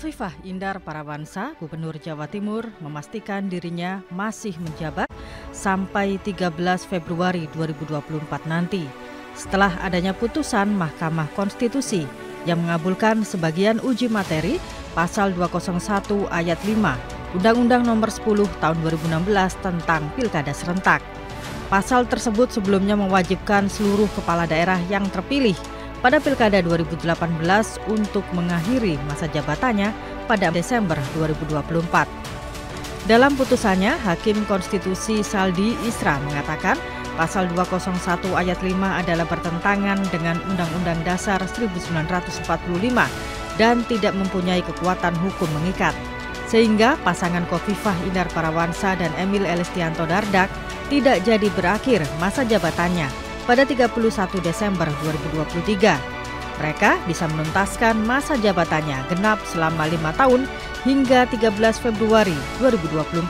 Kofifah Indar Parawansa, Gubernur Jawa Timur, memastikan dirinya masih menjabat sampai 13 Februari 2024 nanti setelah adanya putusan Mahkamah Konstitusi yang mengabulkan sebagian uji materi pasal 201 ayat 5 Undang-Undang Nomor 10 Tahun 2016 tentang Pilkada Serentak. Pasal tersebut sebelumnya mewajibkan seluruh kepala daerah yang terpilih pada Pilkada 2018 untuk mengakhiri masa jabatannya pada Desember 2024. Dalam putusannya, Hakim Konstitusi Saldi Isra mengatakan Pasal 201 ayat 5 adalah bertentangan dengan Undang-Undang Dasar 1945 dan tidak mempunyai kekuatan hukum mengikat. Sehingga pasangan Kofifah Indar Parawansa dan Emil Elistianto Dardak tidak jadi berakhir masa jabatannya pada 31 Desember 2023. Mereka bisa menuntaskan masa jabatannya genap selama lima tahun hingga 13 Februari 2024.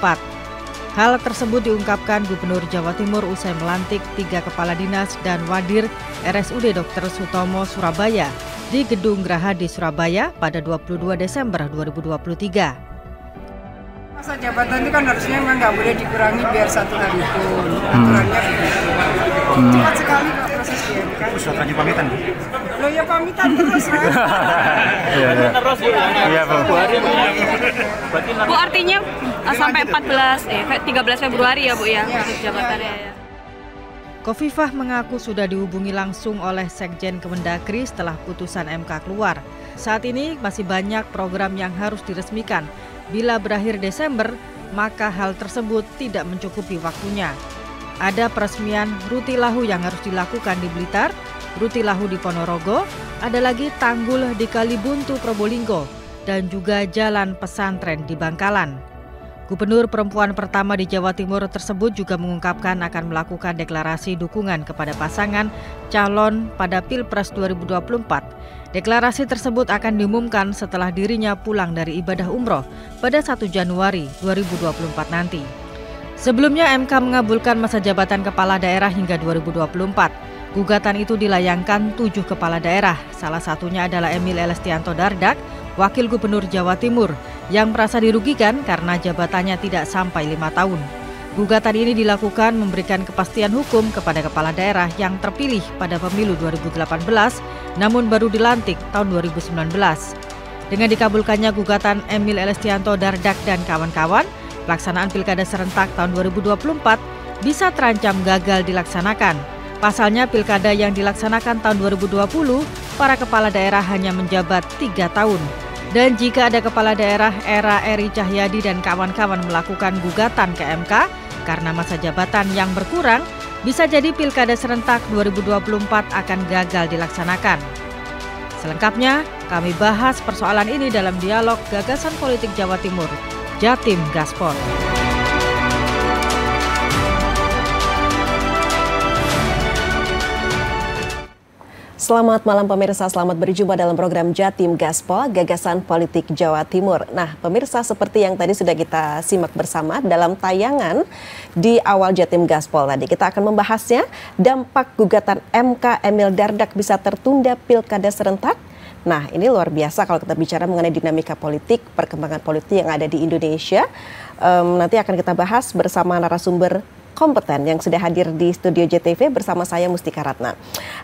Hal tersebut diungkapkan Gubernur Jawa Timur usai melantik tiga kepala dinas dan wadir RSUD Dr. Sutomo Surabaya di Gedung Graha di Surabaya pada 22 Desember 2023. Masa jabatan itu kan harusnya memang nggak boleh dikurangi biar satu hari pun. Hmm. Aturannya begitu hmm. cepat sekali prosesnya sudah pamitan lo ya pamitan terus kan terus iya bu bu artinya eh, sampai 14 eh 13 Februari ya bu ya untuk jabatannya ya. Kofifah mengaku sudah dihubungi langsung oleh Sekjen Kemendagri setelah putusan MK keluar. Saat ini masih banyak program yang harus diresmikan. Bila berakhir Desember, maka hal tersebut tidak mencukupi waktunya. Ada peresmian Lahu yang harus dilakukan di Blitar, Lahu di Ponorogo, ada lagi tanggul di Kalibuntu Probolinggo, dan juga jalan pesantren di Bangkalan. Gubernur perempuan pertama di Jawa Timur tersebut juga mengungkapkan akan melakukan deklarasi dukungan kepada pasangan calon pada Pilpres 2024. Deklarasi tersebut akan diumumkan setelah dirinya pulang dari ibadah umroh pada 1 Januari 2024 nanti. Sebelumnya MK mengabulkan masa jabatan kepala daerah hingga 2024. Gugatan itu dilayangkan tujuh kepala daerah, salah satunya adalah Emil Elestianto Dardak, Wakil Gubernur Jawa Timur, yang merasa dirugikan karena jabatannya tidak sampai lima tahun. Gugatan ini dilakukan memberikan kepastian hukum kepada kepala daerah yang terpilih pada pemilu 2018, namun baru dilantik tahun 2019. Dengan dikabulkannya gugatan Emil Elestianto Dardak dan kawan-kawan, pelaksanaan Pilkada serentak tahun 2024 bisa terancam gagal dilaksanakan. Pasalnya Pilkada yang dilaksanakan tahun 2020, para kepala daerah hanya menjabat tiga tahun. Dan jika ada kepala daerah era Eri Cahyadi dan kawan-kawan melakukan gugatan ke MK karena masa jabatan yang berkurang, bisa jadi Pilkada serentak 2024 akan gagal dilaksanakan. Selengkapnya, kami bahas persoalan ini dalam dialog Gagasan Politik Jawa Timur Jatim Gaspol. Selamat malam pemirsa, selamat berjumpa dalam program Jatim Gaspol, Gagasan Politik Jawa Timur. Nah, pemirsa seperti yang tadi sudah kita simak bersama dalam tayangan di awal Jatim Gaspol tadi. Kita akan membahasnya, dampak gugatan MK Emil Dardak bisa tertunda pilkada serentak, Nah, ini luar biasa kalau kita bicara mengenai dinamika politik, perkembangan politik yang ada di Indonesia. Um, nanti akan kita bahas bersama narasumber kompeten yang sudah hadir di studio JTV bersama saya Mustika Ratna.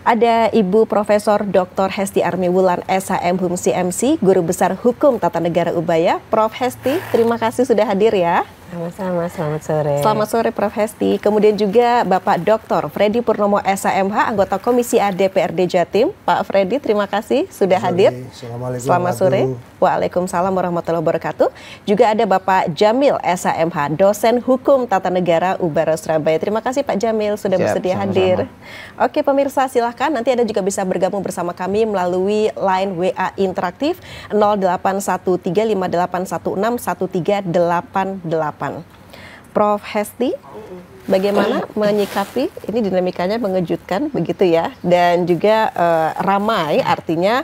Ada Ibu Profesor Dr. Hesti Armi Wulan SHM Humsi Guru Besar Hukum Tata Negara Ubaya. Prof Hesti, terima kasih sudah hadir ya. Sama-sama, selamat sore. Selamat sore Prof. Hesti. Kemudian juga Bapak Dr. Freddy Purnomo SAMH, anggota Komisi A DPRD Jatim. Pak Freddy, terima kasih sudah selamat hadir. Assalamualaikum selamat sore. Waalaikumsalam warahmatullahi wabarakatuh. Juga ada Bapak Jamil SAMH, dosen hukum tata negara Ubara Surabaya. Terima kasih Pak Jamil sudah Siap, bersedia sama -sama. hadir. Oke pemirsa, silahkan nanti Anda juga bisa bergabung bersama kami melalui line WA interaktif 081358161388 harapan. Prof. Hesti, bagaimana menyikapi ini dinamikanya mengejutkan begitu ya dan juga uh, ramai artinya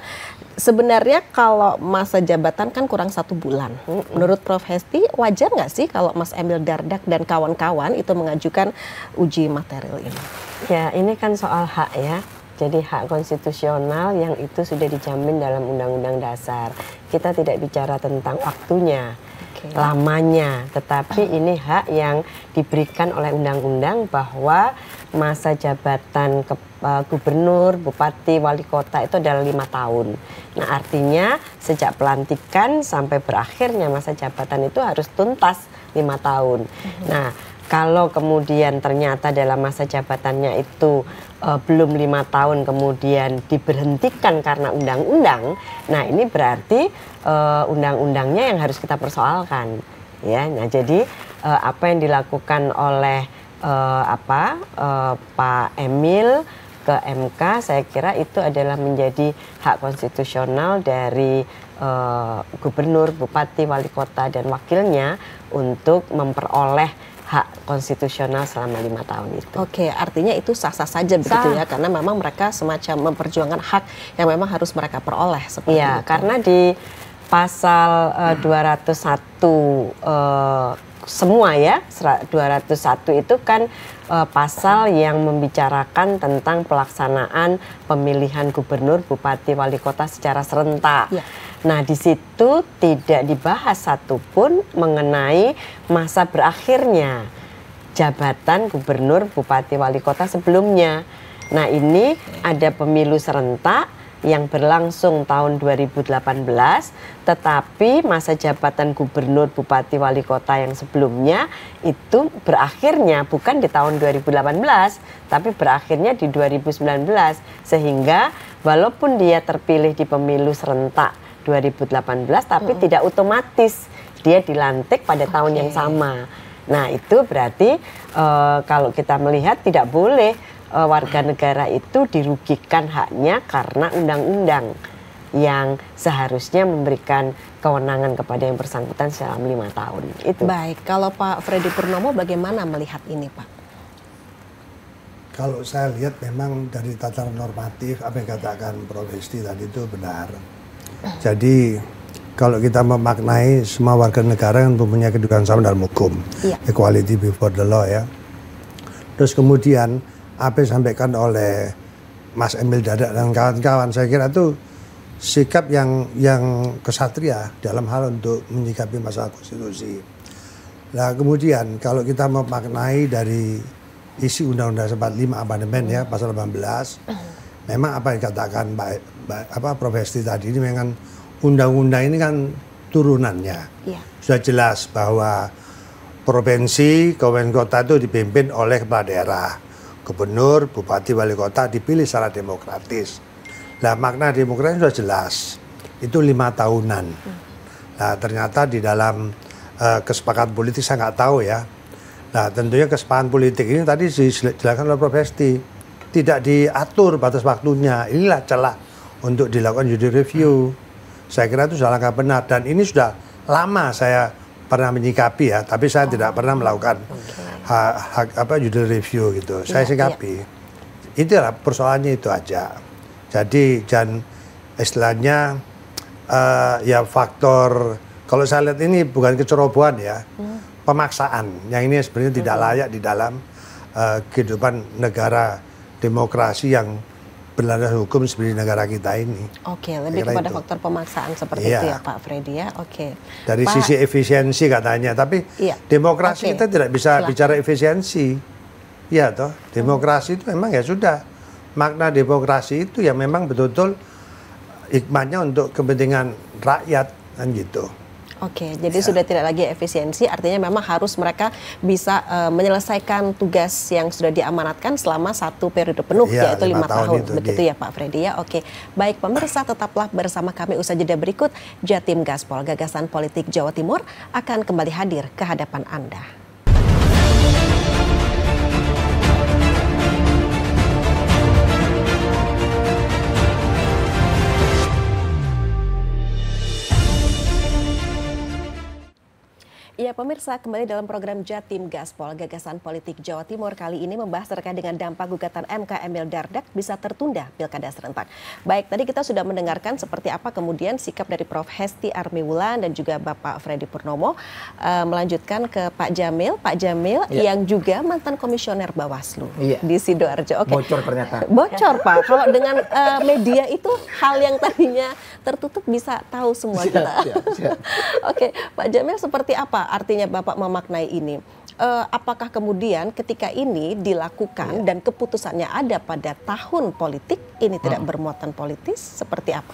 sebenarnya kalau masa jabatan kan kurang satu bulan. Menurut Prof. Hesti, wajar nggak sih kalau Mas Emil Dardak dan kawan-kawan itu mengajukan uji material ini? Ya, ini kan soal hak ya. Jadi hak konstitusional yang itu sudah dijamin dalam Undang-Undang Dasar. Kita tidak bicara tentang waktunya okay. lamanya. Tetapi ini hak yang diberikan oleh undang-undang bahwa masa jabatan ke, uh, gubernur, bupati, wali kota itu adalah lima tahun. Nah artinya sejak pelantikan sampai berakhirnya masa jabatan itu harus tuntas lima tahun. Mm -hmm. Nah kalau kemudian ternyata dalam masa jabatannya itu uh, belum lima tahun kemudian diberhentikan karena undang-undang, nah ini berarti uh, undang-undangnya yang harus kita persoalkan, ya. Nah jadi uh, apa yang dilakukan oleh uh, apa uh, Pak Emil ke MK, saya kira itu adalah menjadi hak konstitusional dari uh, gubernur, bupati, wali kota dan wakilnya untuk memperoleh hak konstitusional selama lima tahun itu. Oke, artinya itu sah-sah saja begitu ya, karena memang mereka semacam memperjuangkan hak yang memang harus mereka peroleh. Seperti iya, karena di pasal uh, 201 uh, semua ya 201 itu kan uh, pasal yang membicarakan tentang pelaksanaan pemilihan gubernur, bupati, wali kota secara serentak. Ya. Nah, di situ tidak dibahas satupun mengenai masa berakhirnya jabatan gubernur, bupati, wali kota sebelumnya. Nah, ini ada pemilu serentak yang berlangsung tahun 2018, tetapi masa jabatan gubernur, bupati, wali kota yang sebelumnya itu berakhirnya bukan di tahun 2018, tapi berakhirnya di 2019. Sehingga walaupun dia terpilih di pemilu serentak 2018 tapi hmm. tidak otomatis dia dilantik pada okay. tahun yang sama. Nah, itu berarti uh, kalau kita melihat tidak boleh uh, warga negara itu dirugikan haknya karena undang-undang yang seharusnya memberikan kewenangan kepada yang bersangkutan selama lima tahun. Itu. Baik, kalau Pak Freddy Purnomo bagaimana melihat ini, Pak? Kalau saya lihat memang dari tataran normatif apa yang katakan Prof. Hesti tadi itu benar jadi kalau kita memaknai semua warga negara yang mempunyai kedudukan sama dalam hukum, iya. equality before the law ya. Terus kemudian apa yang disampaikan oleh Mas Emil Dadak dan kawan-kawan saya kira itu sikap yang yang kesatria dalam hal untuk menyikapi masalah konstitusi. Nah kemudian kalau kita memaknai dari isi Undang-Undang 45 amandemen ya pasal 18, mm-hmm. memang apa yang dikatakan Pak apa Prof Hesti tadi ini memang kan undang-undang ini kan turunannya. Ya. Iya. Sudah jelas bahwa provinsi, kabupaten kota itu dipimpin oleh kepala daerah. Gubernur, bupati, wali kota dipilih secara demokratis. Nah makna demokrasi sudah jelas. Itu lima tahunan. Nah ternyata di dalam uh, kesepakatan politik saya nggak tahu ya. Nah tentunya kesepakatan politik ini tadi dijelaskan oleh Prof. Hesti. Tidak diatur batas waktunya. Inilah celah untuk dilakukan judi review. Saya kira itu sudah langkah benar dan ini sudah lama saya pernah menyikapi ya, tapi saya oh. tidak pernah melakukan okay. hak, ha, apa judi review gitu. Iya, saya sikapi. Iya. Itulah ya, persoalannya itu aja. Jadi dan istilahnya uh, ya faktor kalau saya lihat ini bukan kecerobohan ya, hmm. pemaksaan yang ini sebenarnya hmm. tidak layak di dalam uh, kehidupan negara demokrasi yang berlandas hukum seperti negara kita ini. Oke, okay, lebih kepada itu. faktor pemaksaan seperti yeah. itu ya Pak Freddy ya. Oke. Okay. Dari Pak, sisi efisiensi katanya, tapi yeah. demokrasi okay. kita tidak bisa Silahkan. bicara efisiensi. ya toh, demokrasi itu memang ya sudah makna demokrasi itu ya memang betul-betul hikmahnya untuk kepentingan rakyat kan gitu. Oke, okay, jadi ya. sudah tidak lagi efisiensi, artinya memang harus mereka bisa uh, menyelesaikan tugas yang sudah diamanatkan selama satu periode penuh, ya, yaitu lima tahun. tahun. Itu Begitu di... ya Pak Freddy ya. Oke, okay. baik pemirsa tetaplah bersama kami usaha jeda berikut. Jatim Gaspol Gagasan Politik Jawa Timur akan kembali hadir ke hadapan Anda. Ya pemirsa, kembali dalam program Jatim Gaspol Gagasan Politik Jawa Timur kali ini membahas terkait dengan dampak gugatan MK Emil Dardak bisa tertunda pilkada serentak. Baik, tadi kita sudah mendengarkan seperti apa kemudian sikap dari Prof. Hesti Armi Wulan dan juga Bapak Freddy Purnomo uh, melanjutkan ke Pak Jamil, Pak Jamil ya. yang juga mantan komisioner Bawaslu ya. di sidoarjo. Oke. Bocor ternyata. Bocor Pak. Kalau dengan uh, media itu hal yang tadinya tertutup bisa tahu semua siap, kita. Oke, Pak Jamil seperti apa? artinya Bapak memaknai ini. Uh, apakah kemudian ketika ini dilakukan yeah. dan keputusannya ada pada tahun politik ini hmm. tidak bermuatan politis seperti apa?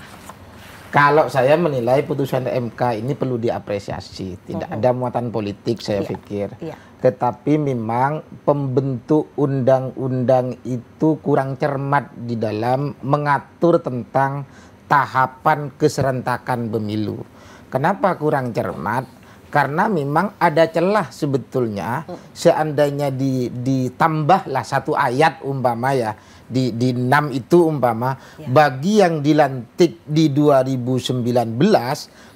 Kalau saya menilai putusan MK ini perlu diapresiasi, tidak hmm. ada muatan politik saya ya, pikir. Ya. Tetapi memang pembentuk undang-undang itu kurang cermat di dalam mengatur tentang tahapan keserentakan pemilu. Kenapa kurang cermat? karena memang ada celah sebetulnya seandainya di, ditambahlah satu ayat umpama ya di di 6 itu umpama ya. bagi yang dilantik di 2019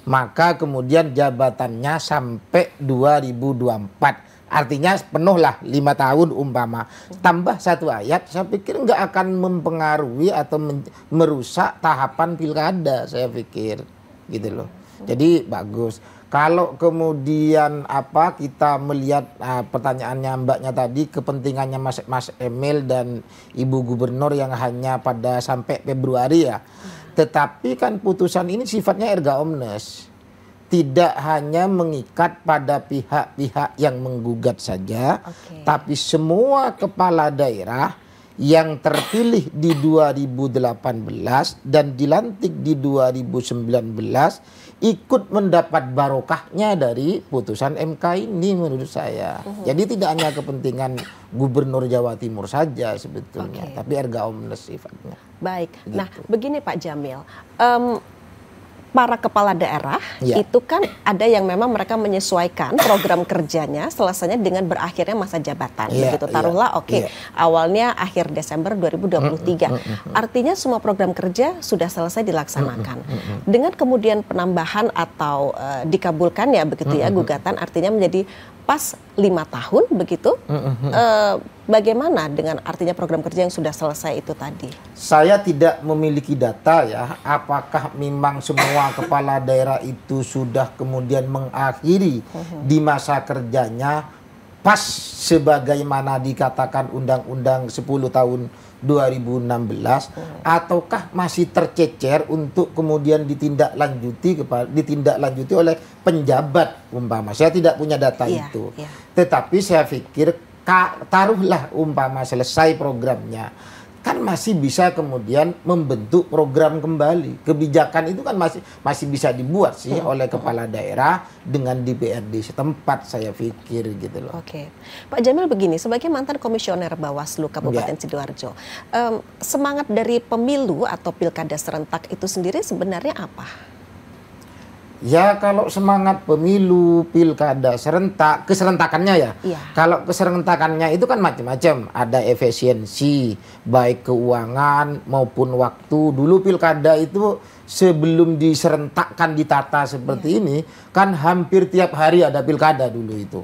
maka kemudian jabatannya sampai 2024 artinya penuhlah lima tahun umpama tambah satu ayat saya pikir nggak akan mempengaruhi atau merusak tahapan pilkada saya pikir gitu loh hmm. jadi bagus kalau kemudian apa kita melihat uh, pertanyaannya mbaknya tadi kepentingannya Mas Mas Emil dan Ibu Gubernur yang hanya pada sampai Februari ya. Tetapi kan putusan ini sifatnya erga omnes. Tidak hanya mengikat pada pihak-pihak yang menggugat saja, okay. tapi semua kepala daerah yang terpilih di 2018 dan dilantik di 2019 ikut mendapat barokahnya dari putusan MK ini menurut saya. Uhum. Jadi tidak hanya kepentingan gubernur Jawa Timur saja sebetulnya, okay. tapi erga omnes sifatnya. Baik. Nah, gitu. Nah, begini Pak Jamil, um, para kepala daerah ya. itu kan ada yang memang mereka menyesuaikan program kerjanya selesainya dengan berakhirnya masa jabatan ya, begitu ya. taruhlah ya, oke okay, ya. awalnya akhir Desember 2023 mm mm, mm, mm, mm, artinya semua program kerja sudah selesai dilaksanakan mm, mm, mm dengan kemudian penambahan atau uh, ya begitu mm, ya gugatan artinya menjadi pas lima tahun begitu. Mm-hmm. E, bagaimana dengan artinya program kerja yang sudah selesai itu tadi? Saya tidak memiliki data ya. Apakah memang semua kepala daerah itu sudah kemudian mengakhiri mm-hmm. di masa kerjanya pas sebagaimana dikatakan Undang-Undang 10 tahun 2016 hmm. ataukah masih tercecer untuk kemudian ditindaklanjuti kepada ditindaklanjuti oleh penjabat umpama saya tidak punya data yeah, itu yeah. tetapi saya pikir taruhlah umpama selesai programnya kan masih bisa kemudian membentuk program kembali. Kebijakan itu kan masih masih bisa dibuat sih hmm. oleh kepala daerah dengan DPRD setempat saya pikir gitu loh. Oke. Pak Jamil begini, sebagai mantan komisioner Bawaslu Kabupaten ya. Sidoarjo, um, semangat dari pemilu atau pilkada serentak itu sendiri sebenarnya apa? Ya kalau semangat pemilu, pilkada, serentak, keserentakannya ya. Iya. Kalau keserentakannya itu kan macam-macam. Ada efisiensi, baik keuangan maupun waktu. Dulu pilkada itu sebelum diserentakkan ditata seperti iya. ini, kan hampir tiap hari ada pilkada dulu itu.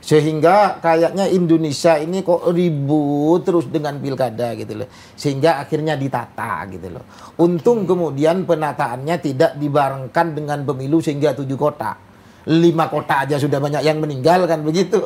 Sehingga kayaknya Indonesia ini kok ribut terus dengan pilkada gitu loh. Sehingga akhirnya ditata gitu loh. Untung kemudian penataannya tidak dibarengkan dengan pemilu sehingga tujuh kota lima kota aja sudah banyak yang meninggal kan begitu.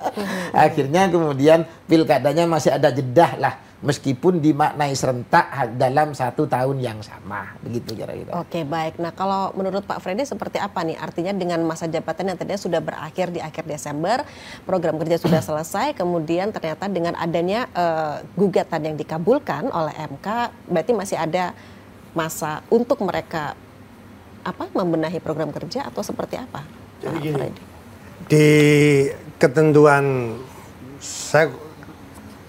Akhirnya kemudian pilkadanya masih ada jedah lah meskipun dimaknai serentak dalam satu tahun yang sama begitu kira-kira. Oke baik. Nah kalau menurut Pak Freddy seperti apa nih artinya dengan masa jabatan yang tadinya sudah berakhir di akhir Desember, program kerja sudah selesai, kemudian ternyata dengan adanya uh, gugatan yang dikabulkan oleh MK, berarti masih ada masa untuk mereka apa membenahi program kerja atau seperti apa? Jadi gini, di ketentuan saya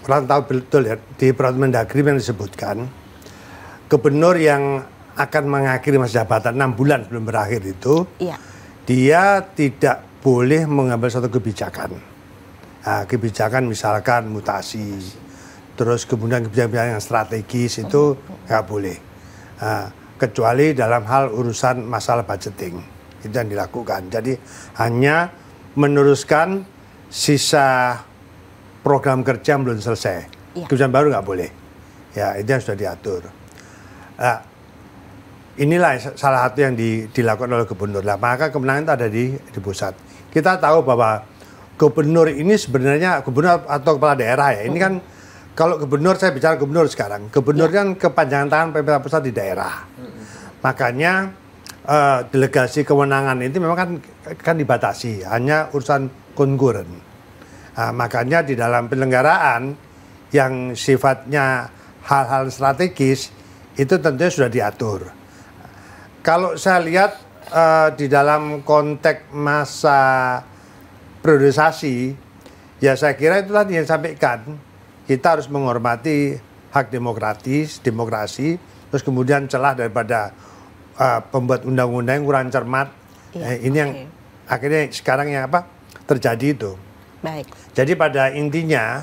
kurang tahu betul ya di peraturan Mendagri yang disebutkan gubernur yang akan mengakhiri masa jabatan enam bulan belum berakhir itu, iya. dia tidak boleh mengambil satu kebijakan. Nah, kebijakan misalkan mutasi, terus kemudian kebijakan yang strategis itu nggak boleh, nah, kecuali dalam hal urusan masalah budgeting itu yang dilakukan. Jadi hanya meneruskan sisa program kerja belum selesai. Ya. Kebijakan baru nggak boleh. Ya, itu yang sudah diatur. Nah, inilah salah satu yang di, dilakukan oleh gubernur. Nah, maka kemenangan itu ada di, di pusat. Kita tahu bahwa gubernur ini sebenarnya gubernur atau kepala daerah ya. Ini kan kalau gubernur saya bicara gubernur sekarang. Gubernur ya. kan kepanjangan tangan pemerintah pusat di daerah. Makanya uh, delegasi kewenangan itu memang kan kan dibatasi hanya urusan konkuren. Nah, makanya di dalam penyelenggaraan yang sifatnya hal-hal strategis itu tentunya sudah diatur. Kalau saya lihat uh, di dalam konteks masa priorisasi, ya saya kira itu tadi yang sampaikan kita harus menghormati hak demokratis, demokrasi, terus kemudian celah daripada uh, pembuat undang-undang yang kurang cermat. Ya, eh, ini okay. yang akhirnya sekarang yang apa terjadi itu. Baik. Jadi pada intinya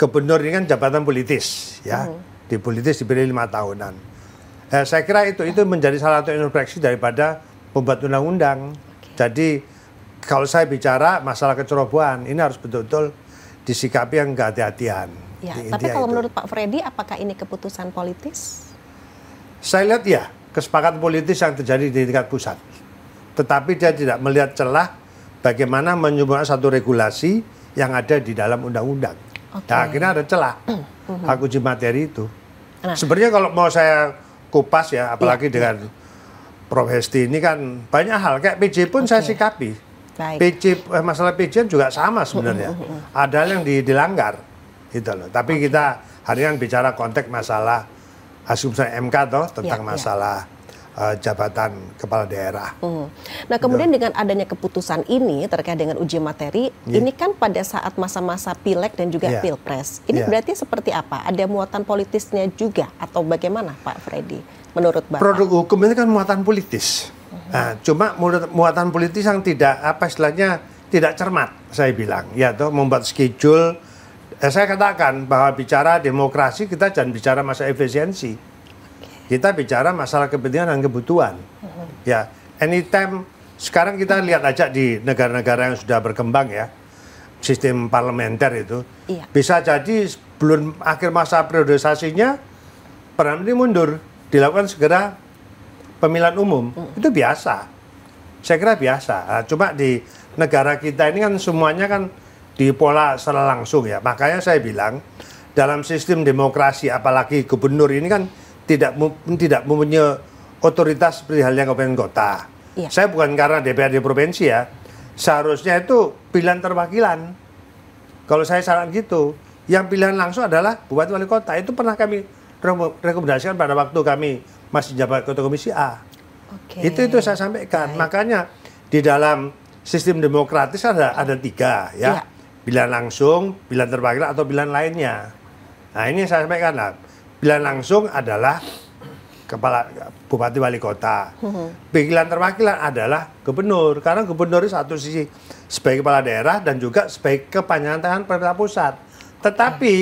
gubernur ini kan jabatan politis ya. Hmm. Di politis dipilih lima tahunan. Eh, saya kira itu itu menjadi salah satu introspeksi daripada pembuat undang-undang. Okay. Jadi kalau saya bicara masalah kecerobohan ini harus betul-betul disikapi yang hati hatian Ya, tapi kalau itu. menurut Pak Freddy, apakah ini keputusan politis? Saya lihat ya, kesepakatan politis yang terjadi di tingkat pusat. Tetapi dia tidak melihat celah bagaimana menyumbang satu regulasi yang ada di dalam undang-undang. Okay. Nah, akhirnya ada celah mhm. hak uji materi itu. Nah. Sebenarnya kalau mau saya kupas ya, apalagi ya. dengan Pro Prof Hesti ini kan banyak hal. Kayak PJ pun okay. saya sikapi. Baik. PJ eh, masalah PJ kan juga sama sebenarnya. Mhm, mhm, ada yang dilanggar gitu loh. Tapi okay. kita hari ini bicara konteks masalah asumsi MK toh tentang ya, masalah ya uh, jabatan kepala daerah. Hmm. Nah, kemudian Betul. Gitu. dengan adanya keputusan ini terkait dengan uji materi, yeah. ini kan pada saat masa-masa pileg dan juga yeah. pilpres. Ini yeah. berarti seperti apa? Ada muatan politisnya juga atau bagaimana, Pak Freddy? Menurut Bapak? Produk hukum ini kan muatan politis. Hmm. Nah, cuma muatan politis yang tidak apa istilahnya tidak cermat, saya bilang, Ya tuh membuat schedule. Eh, saya katakan bahwa bicara demokrasi kita jangan bicara masa efisiensi kita bicara masalah kepentingan dan kebutuhan. Mm-hmm. Ya, anytime sekarang kita lihat aja di negara-negara yang sudah berkembang ya sistem parlementer itu iya. bisa jadi sebelum akhir masa periodisasinya peran ini mundur dilakukan segera pemilihan umum mm. itu biasa saya kira biasa nah, cuma di negara kita ini kan semuanya kan di pola secara langsung ya makanya saya bilang dalam sistem demokrasi apalagi gubernur ini kan tidak tidak mempunyai otoritas seperti halnya kabupaten kota. Iya. Saya bukan karena DPRD provinsi ya. Seharusnya itu pilihan terwakilan. Kalau saya saran gitu, yang pilihan langsung adalah buat wali kota. Itu pernah kami rekomendasikan pada waktu kami masih jabat ketua komisi A. Okay. Itu itu saya sampaikan. Baik. Makanya di dalam sistem demokratis ada ada tiga ya. ya. Pilihan langsung, pilihan terwakilan atau pilihan lainnya. Nah ini saya sampaikan lah Pilihan langsung adalah kepala bupati wali kota. Hmm. Pilihan terwakilan adalah gubernur karena gubernur satu sisi sebagai kepala daerah dan juga sebagai kepanjangan tangan pemerintah pusat. Tetapi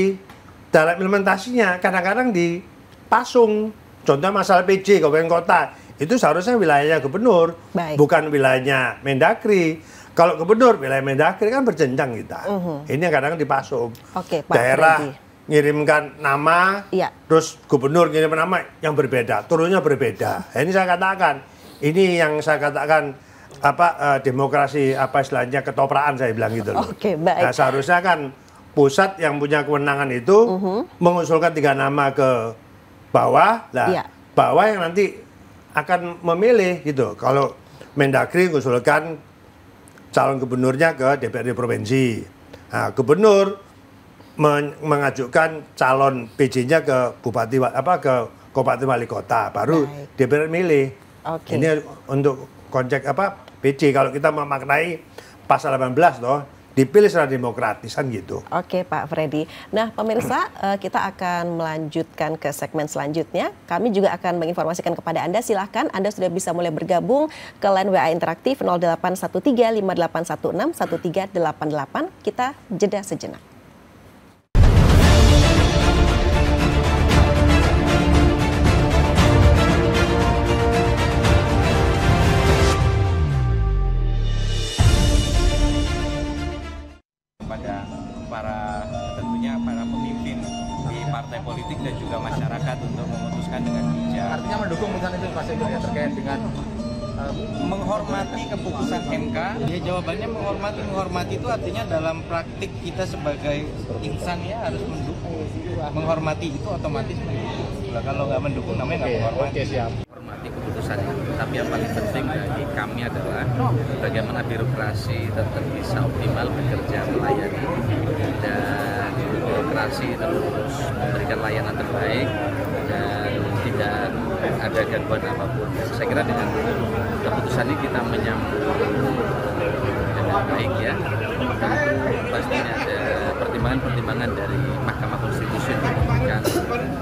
dalam implementasinya kadang-kadang dipasung. Contohnya masalah PJ kabupaten kota itu seharusnya wilayahnya gubernur, Baik. bukan wilayahnya Mendagri. Kalau gubernur wilayah Mendagri kan berjenjang kita. Uhum. Ini kadang-kadang dipasung. okay, daerah ngirimkan nama, ya. terus gubernur ngirim nama yang berbeda, turunnya berbeda. Nah, ini saya katakan, ini yang saya katakan apa eh, demokrasi apa istilahnya ketopraan saya bilang gitu loh. Oke, baik. Nah, seharusnya kan pusat yang punya kewenangan itu uh mhm. -huh. mengusulkan tiga nama ke bawah, lah ya. bawah yang nanti akan memilih gitu. Kalau Mendagri mengusulkan calon gubernurnya ke DPRD provinsi, nah, gubernur mengajukan calon PJ-nya ke bupati apa ke kabupaten wali kota baru Baik. DPR milih. Okay. Ini untuk konjek apa PJ kalau kita memaknai pasal 18 toh dipilih secara demokratis kan gitu. Oke Pak Freddy. Nah pemirsa eh, kita akan melanjutkan ke segmen selanjutnya. Kami juga akan menginformasikan kepada Anda. Silahkan Anda sudah bisa mulai bergabung ke line WA interaktif delapan Kita jeda sejenak. dan juga masyarakat untuk memutuskan dengan bijak. Artinya mendukung putusan itu Mas Eko ya terkait dengan eh, menghormati keputusan MK. Ya jawabannya menghormati menghormati itu artinya dalam praktik kita sebagai insan ya harus mendukung. Menghormati itu otomatis mendukung. Nah, kalau nggak mendukung namanya nggak menghormati. Oke, siap. Menghormati keputusan tapi yang paling penting bagi kami adalah bagaimana birokrasi tetap bisa optimal bekerja melayani dan berkonsentrasi terus memberikan layanan terbaik dan tidak ada gangguan apapun. Saya kira dengan keputusan ini kita menyambut dengan baik ya. Tentu pastinya ada pertimbangan-pertimbangan dari Mahkamah Konstitusi yang memberikan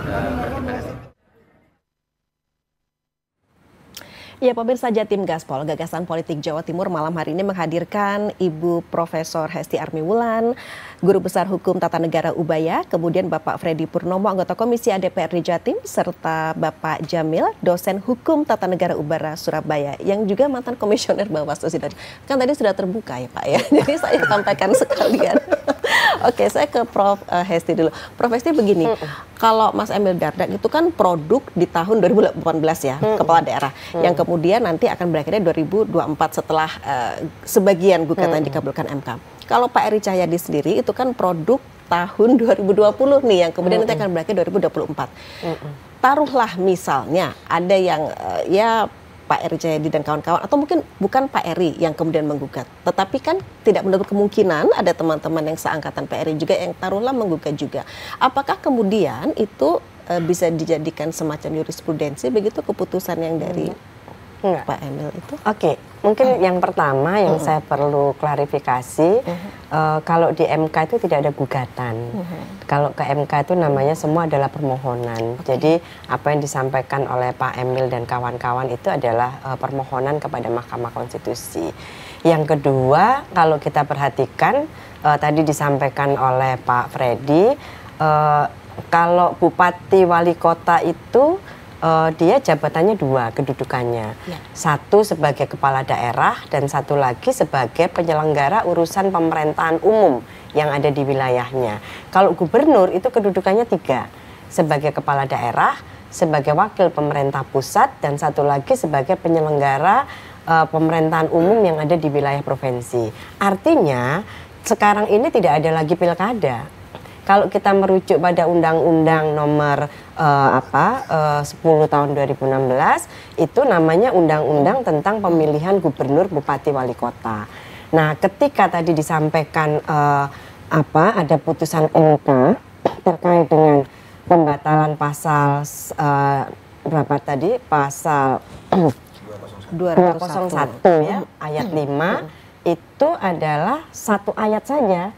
eh, pertimbangan. Ya pemirsa Jatim Gaspol Gagasan Politik Jawa Timur malam hari ini menghadirkan Ibu Profesor Hesti Armi Wulan, Guru Besar Hukum Tata Negara Ubaya, kemudian Bapak Freddy Purnomo anggota Komisi di Jatim serta Bapak Jamil dosen Hukum Tata Negara Ubara Surabaya yang juga mantan komisioner Bawaslu Sidoarjo. Kan tadi sudah terbuka ya Pak ya. Jadi saya sampaikan sekalian. Oke, saya ke Prof eh, Hesti dulu. Prof Hesti begini, hmm. kalau Mas Emil Dardak itu kan produk di tahun 2018 ya, hmm. kepala daerah, hmm. yang kemudian nanti akan berakhirnya 2024 setelah uh, sebagian gugatan hmm. dikabulkan MK. Kalau Pak Eri Cahyadi sendiri itu kan produk tahun 2020 nih yang kemudian hmm. nanti akan berakhir 2024. Hmm. Taruhlah misalnya ada yang uh, ya Pak Eri Jayadi dan kawan-kawan atau mungkin bukan Pak Eri yang kemudian menggugat tetapi kan tidak menurut kemungkinan ada teman-teman yang seangkatan Pak Eri juga yang taruhlah menggugat juga apakah kemudian itu eh, bisa dijadikan semacam jurisprudensi begitu keputusan yang dari hmm. Enggak. Iya. Pak Emil itu? Oke, okay. mungkin hmm. yang pertama yang hmm. saya perlu klarifikasi hmm. uh, kalau di MK itu tidak ada gugatan. Hmm. Kalau ke MK itu namanya semua adalah permohonan. Okay. Jadi apa yang disampaikan oleh Pak Emil dan kawan-kawan itu adalah uh, permohonan kepada Mahkamah Konstitusi. Yang kedua, kalau kita perhatikan uh, tadi disampaikan oleh Pak Freddy uh, kalau bupati wali kota itu uh, dia jabatannya dua kedudukannya. Ya. Satu sebagai kepala daerah dan satu lagi sebagai penyelenggara urusan pemerintahan umum yang ada di wilayahnya. Kalau gubernur itu kedudukannya tiga. Sebagai kepala daerah, sebagai wakil pemerintah pusat dan satu lagi sebagai penyelenggara uh, pemerintahan umum yang ada di wilayah provinsi. Artinya sekarang ini tidak ada lagi pilkada kalau kita merujuk pada undang-undang nomor uh, apa eh, uh, 10 tahun 2016 itu namanya undang-undang tentang pemilihan gubernur, bupati, wali kota. Nah, ketika tadi disampaikan uh, apa ada putusan MK terkait dengan pembatalan pasal uh, berapa tadi? Pasal 201, 201 ya, ayat 5 itu adalah satu ayat saja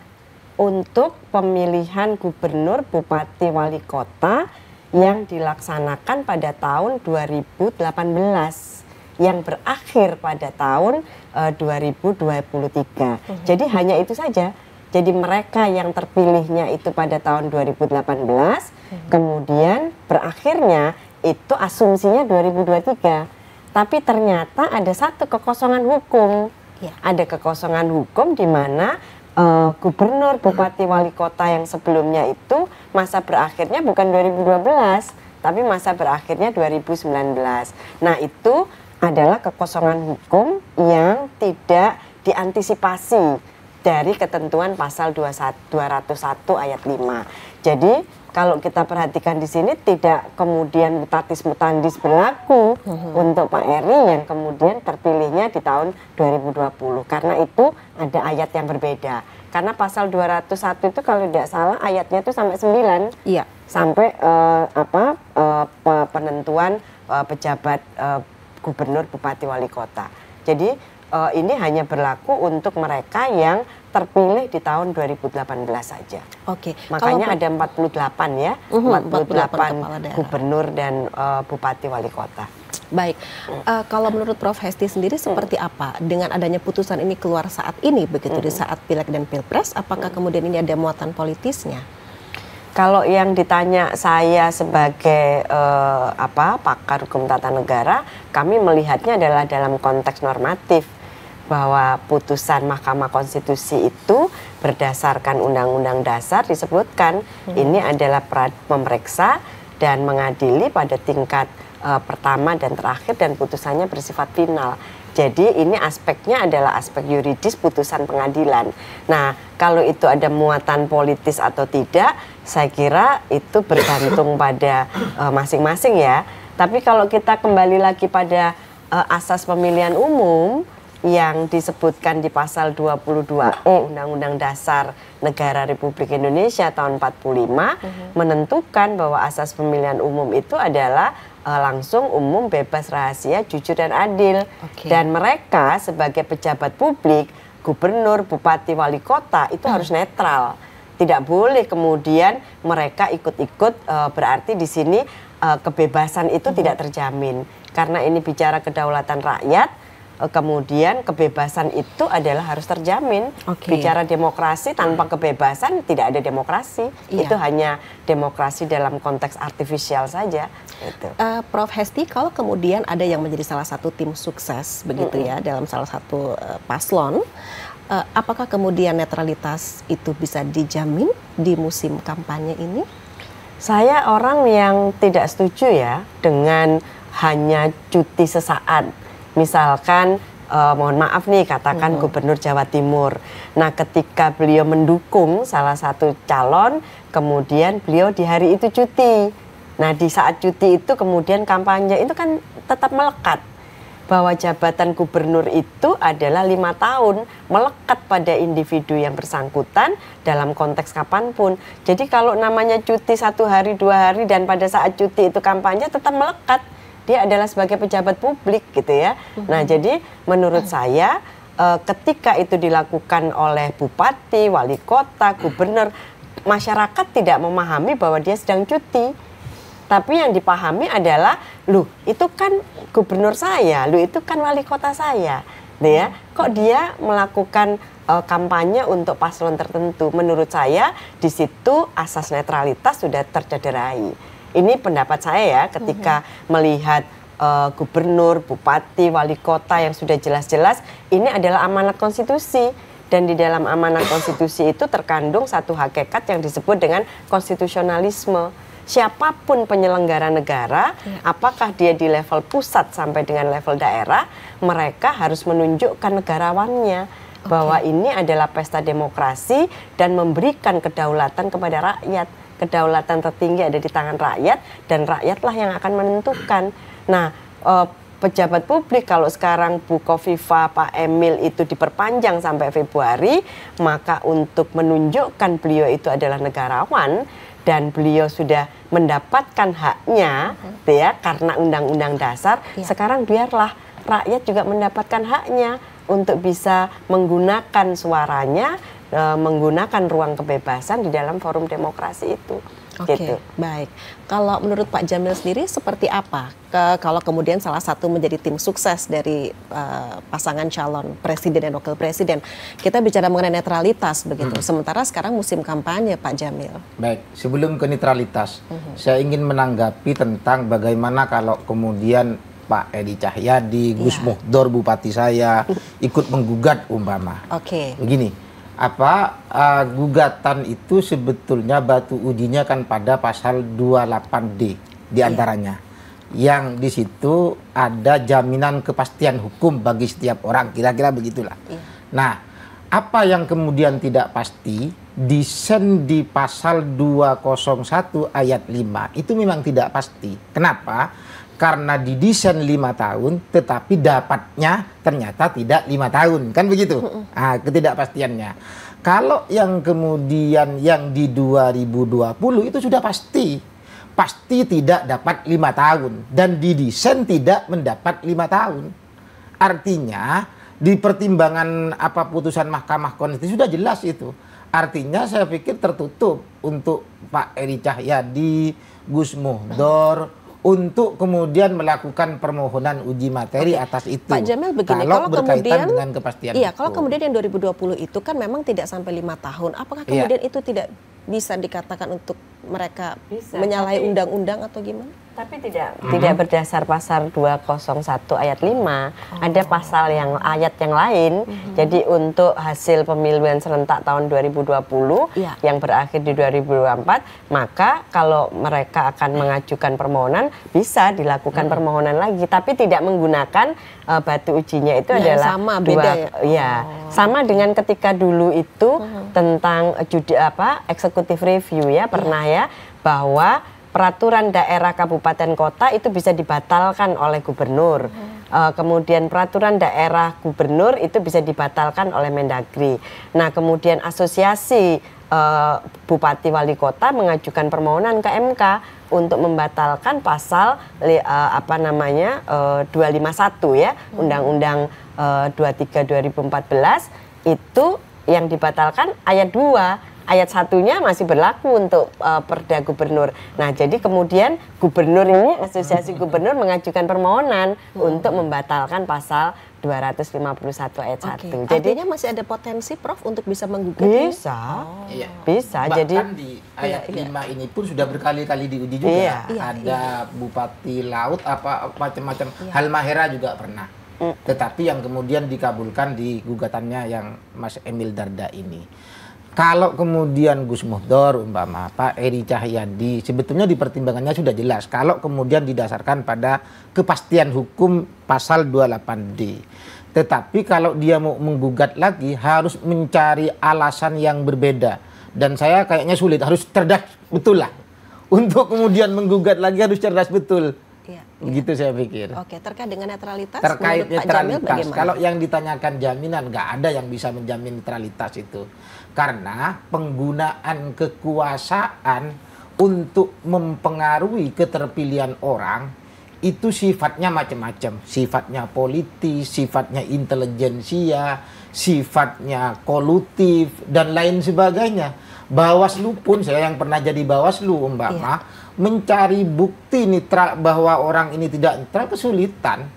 untuk pemilihan gubernur, bupati, wali kota yang dilaksanakan pada tahun 2018 yang berakhir pada tahun uh, 2023. Uhum. Jadi hanya itu saja. Jadi mereka yang terpilihnya itu pada tahun 2018, uhum. kemudian berakhirnya itu asumsinya 2023. Tapi ternyata ada satu kekosongan hukum. Ya. Ada kekosongan hukum di mana uh, gubernur, bupati, wali kota yang sebelumnya itu masa berakhirnya bukan 2012, tapi masa berakhirnya 2019. Nah, itu adalah kekosongan hukum yang tidak diantisipasi dari ketentuan pasal 201 ayat 5. Jadi kalau kita perhatikan di sini tidak kemudian mutatis mutandis berlaku mm-hmm. untuk Pak Eri yang kemudian terpilihnya di tahun 2020 karena itu ada ayat yang berbeda karena pasal 201 itu kalau tidak salah ayatnya itu sampai 9 iya sampai uh, apa uh, penentuan uh, pejabat uh, gubernur bupati wali kota jadi uh, ini hanya berlaku untuk mereka yang terpilih di tahun 2018 saja. Oke. Okay. Makanya Kalau... ada 48 ya, uhum, puluh 48, 48 gubernur dan uh, bupati wali kota. Baik, uh, kalau menurut Prof Hesti sendiri seperti hmm. apa dengan adanya putusan ini keluar saat ini begitu di hmm. saat pileg dan pilpres, apakah hmm. kemudian ini ada muatan politisnya? Kalau yang ditanya saya sebagai uh, apa pakar hukum tata negara, kami melihatnya adalah dalam konteks normatif bahwa putusan Mahkamah Konstitusi itu berdasarkan Undang-Undang Dasar disebutkan hmm. ini adalah memeriksa dan mengadili pada tingkat uh, pertama dan terakhir dan putusannya bersifat final. Jadi ini aspeknya adalah aspek yuridis putusan pengadilan. Nah, kalau itu ada muatan politis atau tidak, saya kira itu bergantung pada eh, masing-masing uh, ya. Tapi kalau kita kembali lagi pada uh, asas pemilihan umum, yang disebutkan di pasal 22 e, Undang-Undang Dasar Negara Republik Indonesia tahun 45 uh -huh. menentukan bahwa asas pemilihan umum itu adalah uh, langsung umum, bebas, rahasia, jujur dan adil. Okay. Dan mereka sebagai pejabat publik, gubernur, bupati, wali kota itu -huh. Mhm. harus netral. Tidak boleh kemudian mereka ikut-ikut uh, berarti di sini uh, kebebasan itu -huh. Mhm. tidak terjamin. Karena ini bicara kedaulatan rakyat, Eh, kemudian kebebasan itu adalah harus terjamin. Okay. Bicara demokrasi tanpa kebebasan tidak ada demokrasi. Iya. Itu hanya demokrasi dalam konteks artifisial saja. Gitu. Uh, Prof Hesti, kalau kemudian ada yang menjadi salah satu tim sukses begitu mm -hmm. ya dalam salah satu uh, paslon, apakah kemudian netralitas itu bisa dijamin di musim kampanye ini? Saya orang yang tidak setuju ya dengan hanya cuti sesaat Misalkan uh, mohon maaf nih katakan mm -hmm. gubernur Jawa Timur. Nah, ketika beliau mendukung salah satu calon, kemudian beliau di hari itu cuti. Nah, di saat cuti itu kemudian kampanye itu kan tetap melekat bahwa jabatan gubernur itu adalah lima tahun melekat pada individu yang bersangkutan dalam konteks kapanpun. Jadi kalau namanya cuti satu hari dua hari dan pada saat cuti itu kampanye tetap melekat dia adalah sebagai pejabat publik gitu ya. Mm-hmm. Nah, jadi menurut mm-hmm. saya uh, ketika itu dilakukan oleh bupati, wali kota, gubernur, masyarakat tidak memahami bahwa dia sedang cuti. Tapi yang dipahami adalah, lu itu kan gubernur saya, lu itu kan wali kota saya, gitu ya. Mm-hmm. Kok dia melakukan uh, kampanye untuk paslon tertentu? Menurut saya di situ asas netralitas sudah tercederai ini pendapat saya ya ketika mm-hmm. melihat uh, gubernur, bupati, wali kota yang sudah jelas-jelas ini adalah amanat konstitusi dan di dalam amanat konstitusi itu terkandung satu hakikat yang disebut dengan konstitusionalisme. Siapapun penyelenggara negara, ya. apakah dia di level pusat sampai dengan level daerah, mereka harus menunjukkan negarawannya okay. bahwa ini adalah pesta demokrasi dan memberikan kedaulatan kepada rakyat kedaulatan tertinggi ada di tangan rakyat dan rakyatlah yang akan menentukan. Nah, eh, pejabat publik kalau sekarang Bu Kofifa Pak Emil itu diperpanjang sampai Februari, maka untuk menunjukkan beliau itu adalah negarawan dan beliau sudah mendapatkan haknya, uh mm-hmm. -huh. ya karena undang-undang dasar. ya. Sekarang biarlah rakyat juga mendapatkan haknya untuk bisa menggunakan suaranya e, menggunakan ruang kebebasan di dalam forum demokrasi itu. Oke, okay, gitu. baik. Kalau menurut Pak Jamil sendiri seperti apa? Ke, kalau kemudian salah satu menjadi tim sukses dari uh, pasangan calon presiden dan wakil presiden, kita bicara mengenai netralitas begitu. Hmm. Sementara sekarang musim kampanye, Pak Jamil. Baik, sebelum ke netralitas, hmm. saya ingin menanggapi tentang bagaimana kalau kemudian Pak Edi Cahyadi, Gus ya. Muhdor, Bupati saya ikut menggugat umpama. Oke. Okay. Begini apa uh, gugatan itu sebetulnya batu ujinya kan pada pasal 28D diantaranya iya. yeah. yang di situ ada jaminan kepastian hukum bagi setiap orang kira-kira begitulah. Yeah. Nah, apa yang kemudian tidak pasti desain di pasal 201 ayat 5 itu memang tidak pasti. Kenapa? karena didesain lima tahun tetapi dapatnya ternyata tidak lima tahun kan begitu nah, ketidakpastiannya kalau yang kemudian yang di 2020 itu sudah pasti pasti tidak dapat lima tahun dan didesain tidak mendapat lima tahun artinya di pertimbangan apa putusan Mahkamah Konstitusi sudah jelas itu artinya saya pikir tertutup untuk Pak Eri Cahyadi Gus Muhdor untuk kemudian melakukan permohonan uji materi atas itu. Pak Jamil begini, kalau, kalau berkaitan kemudian dengan kepastian Iya, hukum. kalau kemudian yang 2020 itu kan memang tidak sampai lima tahun. Apakah iya. kemudian iya. itu tidak bisa dikatakan untuk mereka bisa, menyalahi undang-undang atau gimana? tapi tidak mm-hmm. tidak berdasar pasal 201 ayat 5 oh. ada pasal yang ayat yang lain mm-hmm. jadi untuk hasil pemilihan serentak tahun 2020 yeah. Iya. yang berakhir di 2024 maka kalau mereka akan mengajukan permohonan bisa dilakukan mm-hmm. permohonan lagi tapi tidak menggunakan uh, batu ujinya itu yang adalah sama dua, beda ya, ya oh. sama dengan ketika dulu itu mm-hmm. tentang judi apa eksekutif review ya pernah yeah. ya bahwa peraturan daerah kabupaten kota itu bisa dibatalkan oleh gubernur. Uh, kemudian peraturan daerah gubernur itu bisa dibatalkan oleh Mendagri. Nah, kemudian asosiasi uh, bupati wali kota mengajukan permohonan ke MK untuk membatalkan pasal uh, apa namanya uh, 251 ya, undang hmm. Undang-Undang uh, 23 2014 itu yang dibatalkan ayat 2 ayat satunya masih berlaku untuk uh, perda gubernur. Nah, jadi kemudian gubernur ini asosiasi hmm. gubernur mengajukan permohonan hmm. untuk membatalkan pasal 251 ayat okay. 1. Jadi Artinya masih ada potensi Prof untuk bisa menggugat bisa. Oh. Iya. Bisa. Bahkan jadi di iya, ayat iya, 5 ini pun sudah berkali-kali diuji juga. Iya. iya, iya. Ada iya. bupati laut apa macam-macam iya. Halmahera juga pernah. Mm. Tetapi yang kemudian dikabulkan di gugatannya yang Mas Emil Darda ini. Kalau kemudian Gus Muhdor, umpama Pak Eri Cahyadi, sebetulnya di pertimbangannya sudah jelas. Kalau kemudian didasarkan pada kepastian hukum pasal 28D. Tetapi kalau dia mau menggugat lagi harus mencari alasan yang berbeda. Dan saya kayaknya sulit, harus cerdas betul lah. Untuk kemudian menggugat lagi harus cerdas betul. Ya, Begitu ya. saya pikir. Oke, terkait dengan netralitas. Terkait netralitas. Pak Jamil bagaimana? Kalau yang ditanyakan jaminan, nggak ada yang bisa menjamin netralitas itu. Karena penggunaan kekuasaan untuk mempengaruhi keterpilihan orang itu sifatnya macam-macam, sifatnya politis, sifatnya intelijensia, sifatnya kolutif dan lain sebagainya. Bawaslu pun saya yang pernah jadi Bawaslu Mbak iya. Ma, mencari bukti nitra bahwa orang ini tidak nitra kesulitan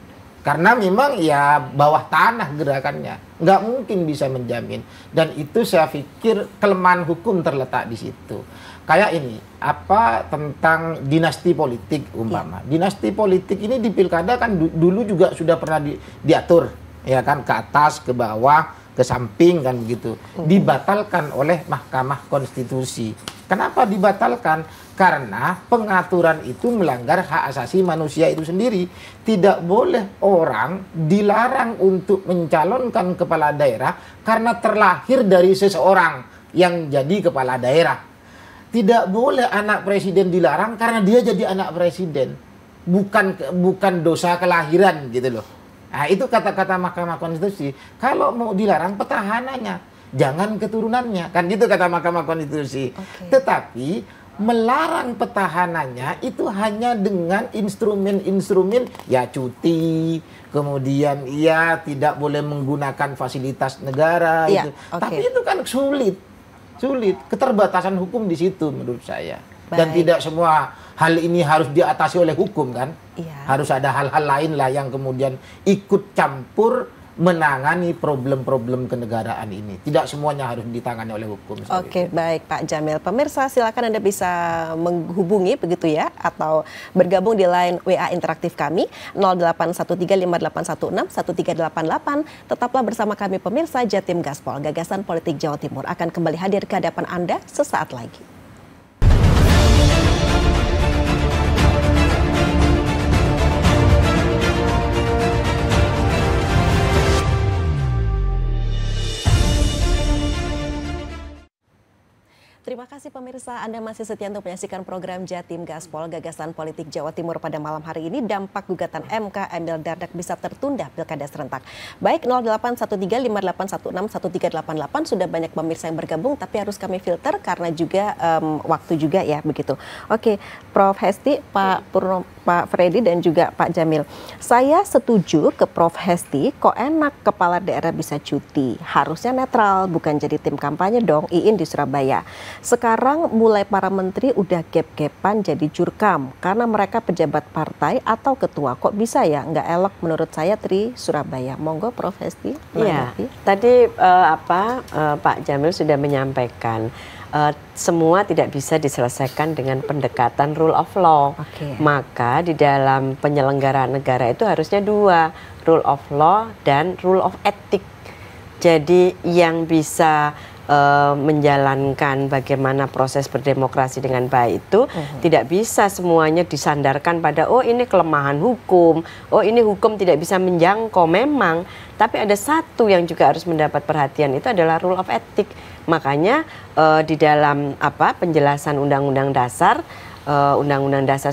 karena memang ya bawah tanah gerakannya. Nggak mungkin bisa menjamin. Dan itu saya pikir kelemahan hukum terletak di situ. Kayak ini, apa tentang dinasti politik umpama. Ya. Dinasti politik ini di pilkada kan dulu juga sudah pernah di diatur. Ya kan, ke atas, ke bawah, ke samping kan begitu. Iya. Dibatalkan oleh Mahkamah Konstitusi. Kenapa dibatalkan? Karena pengaturan itu melanggar hak asasi manusia itu sendiri. Tidak boleh orang dilarang untuk mencalonkan kepala daerah karena terlahir dari seseorang yang jadi kepala daerah. Tidak boleh anak presiden dilarang karena dia jadi anak presiden. Bukan bukan dosa kelahiran gitu loh. Nah, itu kata-kata Mahkamah Konstitusi. Kalau mau dilarang petahananya, jangan keturunannya. Kan gitu kata Mahkamah Konstitusi. Okay. Tetapi melarang petahanannya itu hanya dengan instrumen-instrumen ya cuti, kemudian ya tidak boleh menggunakan fasilitas negara ya, itu. Okay. Tapi itu kan sulit. Sulit, keterbatasan hukum di situ menurut saya. Baik. Dan tidak semua hal ini harus diatasi oleh hukum kan? ya. Harus ada hal-hal lain lah yang kemudian ikut campur menangani problem-problem kenegaraan ini. Tidak semuanya harus ditangani oleh hukum. Oke, okay, baik Pak Jamil. Pemirsa silakan Anda bisa menghubungi begitu ya atau bergabung di line WA interaktif kami 081358161388. Tetaplah bersama kami pemirsa Jatim Gaspol Gagasan Politik Jawa Timur akan kembali hadir ke hadapan Anda sesaat lagi. Terima kasih pemirsa Anda masih setia untuk menyaksikan program Jatim Gaspol Gagasan Politik Jawa Timur pada malam hari ini dampak gugatan MK Emil Dardak bisa tertunda pilkada serentak. Baik 081358161388 sudah banyak pemirsa yang bergabung tapi harus kami filter karena juga um, waktu juga ya begitu. Oke, Prof Hesti, Pak iya. Purno, Pak Freddy dan juga Pak Jamil. Saya setuju ke Prof Hesti, kok enak kepala daerah bisa cuti. Harusnya netral bukan jadi tim kampanye dong. Iin di Surabaya. Sekarang mulai para menteri udah gap-gapan jadi jurkam karena mereka pejabat partai atau ketua. Kok bisa ya? Nggak elok menurut saya Tri Surabaya. Monggo Prof Hesti. Iya. Tadi uh, apa uh, Pak Jamil sudah menyampaikan uh, semua tidak bisa diselesaikan dengan pendekatan rule of law. Okay. Maka di dalam penyelenggaraan negara itu harusnya dua, rule of law dan rule of ethic. Jadi yang bisa Eh, menjalankan bagaimana proses berdemokrasi dengan baik itu mm-hmm. tidak bisa semuanya disandarkan pada oh ini kelemahan hukum, oh ini hukum tidak bisa menjangkau memang, tapi ada satu yang juga harus mendapat perhatian itu adalah rule of ethic. Makanya uh, di dalam apa penjelasan undang-undang dasar eh, Undang-Undang uh, Dasar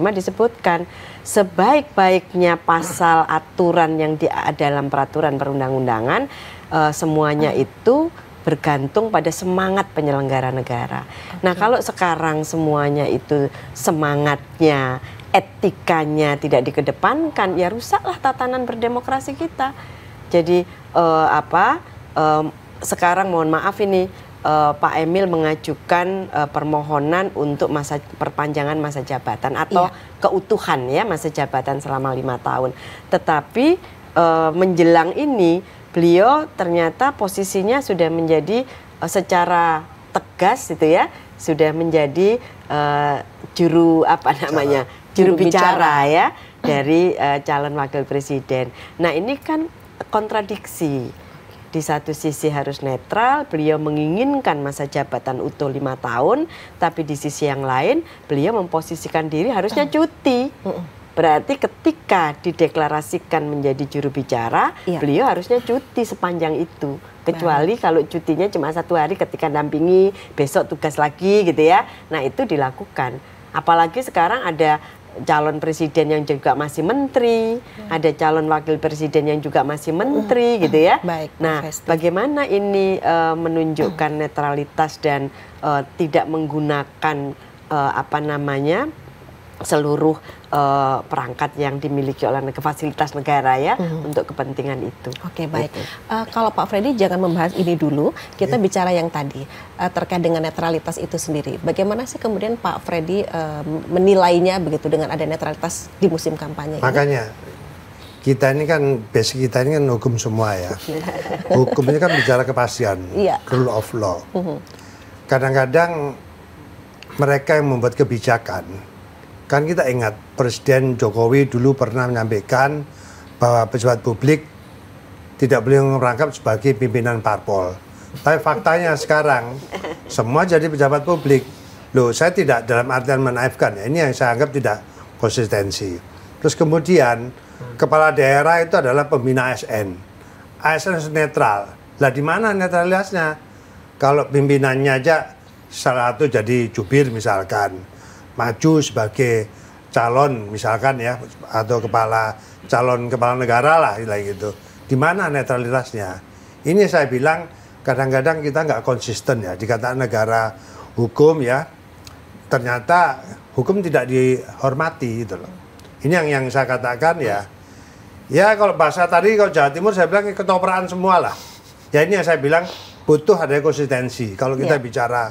1945 disebutkan sebaik-baiknya pasal aturan yang di dalam peraturan perundang-undangan uh, semuanya itu bergantung pada semangat penyelenggara negara. Okay. Nah, kalau sekarang semuanya itu semangatnya, etikanya tidak dikedepankan, ya rusaklah tatanan berdemokrasi kita. Jadi uh, apa? Uh, sekarang mohon maaf ini uh, Pak Emil mengajukan uh, permohonan untuk masa perpanjangan masa jabatan atau iya. keutuhan ya masa jabatan selama lima tahun. Tetapi uh, menjelang ini beliau ternyata posisinya sudah menjadi uh, secara tegas gitu ya sudah menjadi uh, juru apa namanya juru, juru bicara, bicara ya dari uh, calon wakil presiden. Nah ini kan kontradiksi di satu sisi harus netral, beliau menginginkan masa jabatan utuh lima tahun, tapi di sisi yang lain beliau memposisikan diri harusnya cuti. Berarti ketika dideklarasikan menjadi juru bicara, ya. beliau harusnya cuti sepanjang itu. Kecuali Baik. kalau cutinya cuma satu hari ketika dampingi, besok tugas lagi gitu ya. Nah itu dilakukan. Apalagi sekarang ada calon presiden yang juga masih menteri, ya. ada calon wakil presiden yang juga masih menteri, hmm. gitu ya. Baik, nah, bagaimana ini uh, menunjukkan netralitas dan uh, tidak menggunakan uh, apa namanya seluruh uh, perangkat yang dimiliki oleh fasilitas negara ya hmm. untuk kepentingan itu. Oke okay, baik. Gitu. Uh, kalau Pak Freddy jangan membahas ini dulu. Kita yeah. bicara yang tadi uh, terkait dengan netralitas itu sendiri. Bagaimana sih kemudian Pak Freddy uh, menilainya begitu dengan ada netralitas di musim kampanye? Makanya ini? kita ini kan basic kita ini kan hukum semua ya. Hukumnya kan bicara kepastian, yeah. rule of law. Mhm. Kadang-kadang mereka yang membuat kebijakan Kan kita ingat Presiden Jokowi dulu pernah menyampaikan bahwa pejabat publik tidak boleh merangkap sebagai pimpinan parpol. Tapi faktanya sekarang semua jadi pejabat publik. Loh, saya tidak dalam artian menaifkan ya, Ini yang saya anggap tidak konsistensi. Terus kemudian kepala daerah itu adalah pembina ASN. ASN harus netral. Lah di mana netralitasnya? Kalau pimpinannya aja salah satu jadi jubir misalkan maju sebagai calon misalkan ya atau kepala calon kepala negara lah istilah gitu. Di mana netralitasnya? Ini saya bilang kadang-kadang kita nggak konsisten ya dikatakan negara hukum ya ternyata hukum tidak dihormati gitu loh. Ini yang yang saya katakan ya. Ya kalau bahasa tadi kalau Jawa Timur saya bilang ketopraan semua lah. Ya ini yang saya bilang butuh ada konsistensi. Kalau kita yeah. bicara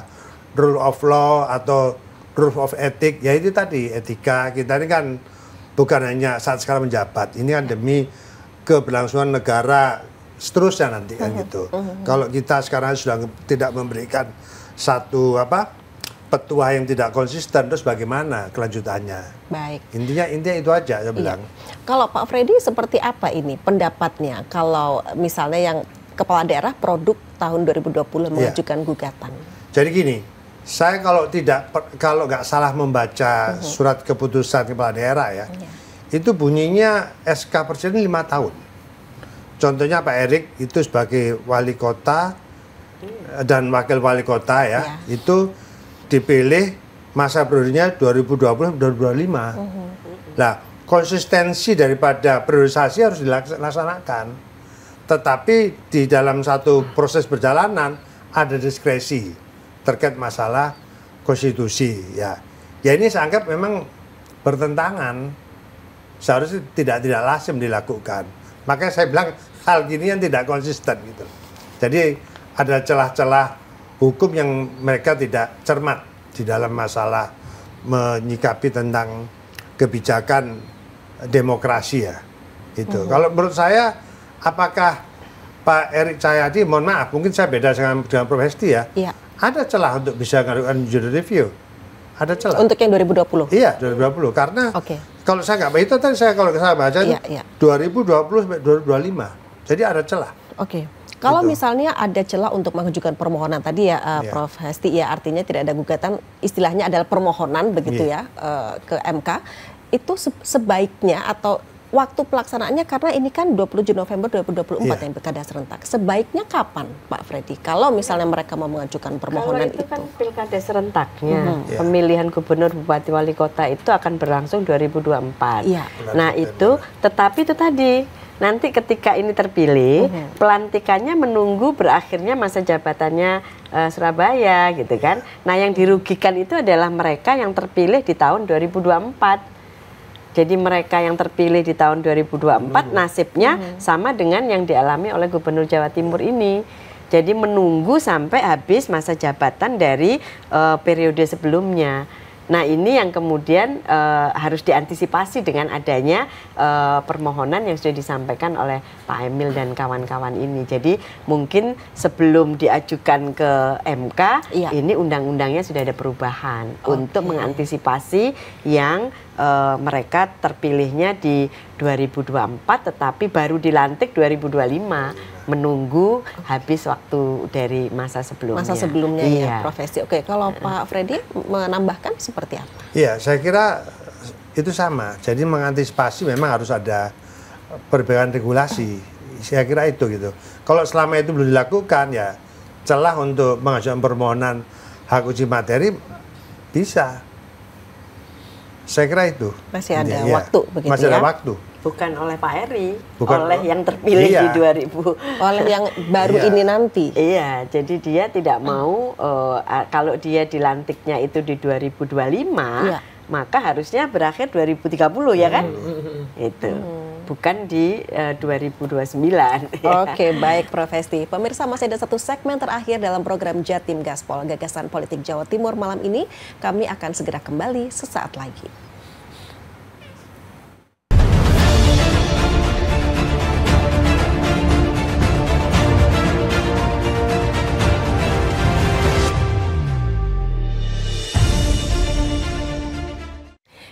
rule of law atau Proof of ethic ya itu tadi etika kita ini kan bukan hanya saat sekarang menjabat ini kan demi keberlangsungan negara seterusnya nanti kan mhm. gitu mhm. kalau kita sekarang sudah tidak memberikan satu apa petua yang tidak konsisten terus bagaimana kelanjutannya? Baik. Intinya intinya itu aja saya iya. bilang. Iya. Kalau Pak Freddy seperti apa ini pendapatnya kalau misalnya yang kepala daerah produk tahun 2020 iya. mengajukan iya. gugatan? Jadi gini, saya kalau tidak kalau nggak salah membaca uh mhm. -huh. surat keputusan kepala daerah ya, uh iya. -huh. itu bunyinya SK Presiden lima tahun. Contohnya Pak Erik itu sebagai wali kota dan wakil wali kota ya, yeah. itu dipilih masa periodenya 2020-2025. Uh -huh. Nah, konsistensi daripada priorisasi harus dilaksanakan. Tetapi di dalam satu proses perjalanan ada diskresi terkait masalah konstitusi ya. Ya ini saya anggap memang bertentangan seharusnya tidak tidak lazim dilakukan. Makanya saya bilang hal gini yang tidak konsisten gitu. Jadi ada celah-celah hukum yang mereka tidak cermat di dalam masalah menyikapi tentang kebijakan demokrasi ya. Itu. Mm Kalau menurut saya apakah Pak Erick Cahyadi, mohon maaf, mungkin saya beda dengan, dengan Prof. Hesti ya. Iya ada celah untuk bisa melakukan judicial review. Ada celah. Untuk yang 2020? Iya, 2020. Karena okay. kalau saya nggak itu tadi saya kalau saya baca iya, itu iya. 2020 iya. sampai 2025. Jadi ada celah. Oke. Okay. Kalau gitu. misalnya ada celah untuk mengajukan permohonan tadi ya, uh, eh, yeah. Prof Hesti, ya artinya tidak ada gugatan, istilahnya adalah permohonan begitu yeah. ya uh, ke MK. Itu sebaiknya atau waktu pelaksanaannya karena ini kan 27 November 2024 yeah. Iya. yang pilkada serentak. Sebaiknya kapan, Pak Freddy? Kalau misalnya mereka mau mengajukan permohonan Kalau itu, kan itu kan pilkada serentaknya. Mm -hmm. Pemilihan gubernur, bupati, wali kota itu akan berlangsung 2024. Yeah. Iya. Nah, itu tetapi itu tadi nanti ketika ini terpilih, mhm. pelantikannya menunggu berakhirnya masa jabatannya uh, Surabaya gitu kan. Nah, yang dirugikan itu adalah mereka yang terpilih di tahun 2024 jadi mereka yang terpilih di tahun 2024 hmm. nasibnya hmm. sama dengan yang dialami oleh Gubernur Jawa Timur ini. Jadi menunggu sampai habis masa jabatan dari uh, periode sebelumnya. Nah ini yang kemudian uh, harus diantisipasi dengan adanya uh, permohonan yang sudah disampaikan oleh Pak Emil dan kawan-kawan ini. Jadi mungkin sebelum diajukan ke MK, iya. ini undang-undangnya sudah ada perubahan okay. untuk mengantisipasi yang uh, mereka terpilihnya di 2024 tetapi baru dilantik 2025 menunggu habis waktu dari masa sebelumnya. Masa sebelumnya ya, iya. ya profesi. Oke, kalau Pak Freddy menambahkan seperti apa? Iya, saya kira itu sama. Jadi mengantisipasi memang harus ada perbedaan regulasi. Saya kira itu gitu. Kalau selama itu belum dilakukan ya celah untuk mengajukan permohonan hak uji materi bisa. Saya kira itu. Masih ada ya, waktu begitu Masih ya. ada waktu bukan oleh Pak Heri, bukan, oleh yang terpilih iya. di 2000, oleh yang baru iya. ini nanti. Iya, jadi dia tidak mau uh, kalau dia dilantiknya itu di 2025, iya. maka harusnya berakhir 2030 ya kan? Hmm. Itu. Hmm bukan di eh, uh, 2029. Ya. Oke, baik Prof. Hesti. Pemirsa masih ada satu segmen terakhir dalam program Jatim Gaspol Gagasan Politik Jawa Timur malam ini. Kami akan segera kembali sesaat lagi.